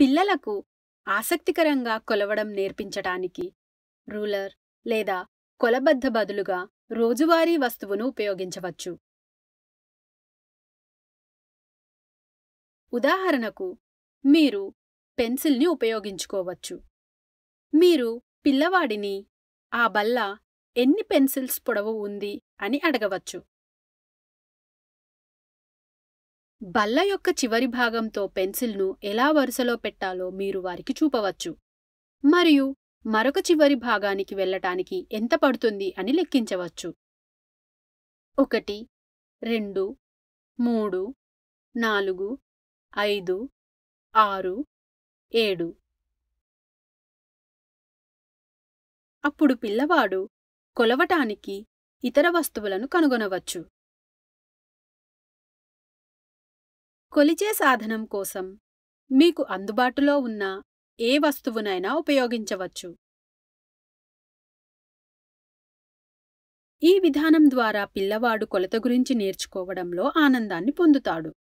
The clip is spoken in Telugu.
పిల్లలకు ఆసక్తికరంగా కొలవడం నేర్పించటానికి రూలర్ లేదా కొలబద్ద బదులుగా రోజువారీ వస్తువును ఉపయోగించవచ్చు ఉదాహరణకు మీరు పెన్సిల్ని ఉపయోగించుకోవచ్చు మీరు పిల్లవాడిని ఆ బల్ల ఎన్ని పెన్సిల్స్ పొడవు ఉంది అని అడగవచ్చు బల్ల యొక్క చివరి భాగంతో పెన్సిల్ను ఎలా వరుసలో పెట్టాలో మీరు వారికి చూపవచ్చు మరియు మరొక చివరి భాగానికి వెళ్ళటానికి ఎంత పడుతుంది అని లెక్కించవచ్చు ఒకటి రెండు మూడు నాలుగు ఐదు ఆరు ఏడు అప్పుడు పిల్లవాడు కొలవటానికి ఇతర వస్తువులను కనుగొనవచ్చు కొలిచే సాధనం కోసం మీకు అందుబాటులో ఉన్న ఏ వస్తువునైనా ఉపయోగించవచ్చు ఈ విధానం ద్వారా పిల్లవాడు కొలత గురించి నేర్చుకోవడంలో ఆనందాన్ని పొందుతాడు